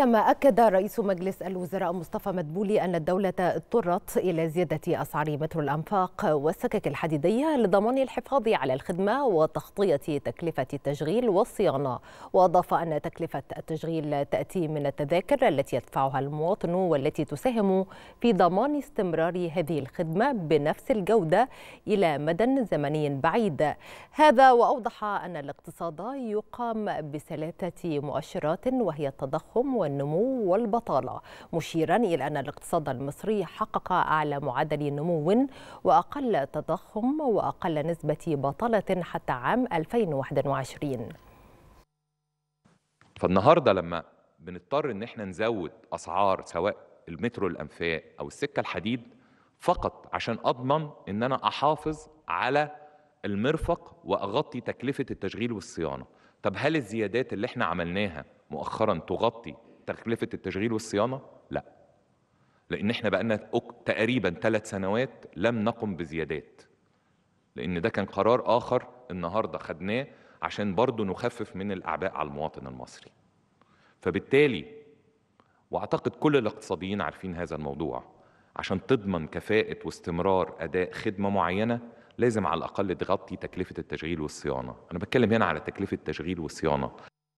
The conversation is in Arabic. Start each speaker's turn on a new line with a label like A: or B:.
A: كما أكد رئيس مجلس الوزراء مصطفى مدبولي أن الدولة اضطرت إلى زيادة أسعار مترو الأنفاق والسكك الحديدية لضمان الحفاظ على الخدمة وتغطية تكلفة التشغيل والصيانة وأضاف أن تكلفة التشغيل تأتي من التذاكر التي يدفعها المواطن والتي تساهم في ضمان استمرار هذه الخدمة بنفس الجودة إلى مدى زمني بعيد هذا وأوضح أن الاقتصاد يقام بثلاثة مؤشرات وهي التضخم النمو والبطالة مشيرا إلى أن الاقتصاد المصري حقق أعلى معدل نمو وأقل تضخم وأقل نسبة بطالة حتى عام 2021
B: فالنهاردة لما بنضطر إن احنا نزود أسعار سواء المترو الأنفاق أو السكة الحديد فقط عشان أضمن إن أنا أحافظ على المرفق واغطي تكلفه التشغيل والصيانه طب هل الزيادات اللي احنا عملناها مؤخرا تغطي تكلفه التشغيل والصيانه؟ لا. لان احنا بقى لنا تقريبا ثلاث سنوات لم نقم بزيادات. لان ده كان قرار اخر النهارده خدناه عشان برضه نخفف من الاعباء على المواطن المصري. فبالتالي واعتقد كل الاقتصاديين عارفين هذا الموضوع عشان تضمن كفاءه واستمرار اداء خدمه معينه لازم على الاقل تغطي تكلفه التشغيل والصيانه انا بتكلم هنا على تكلفه التشغيل والصيانه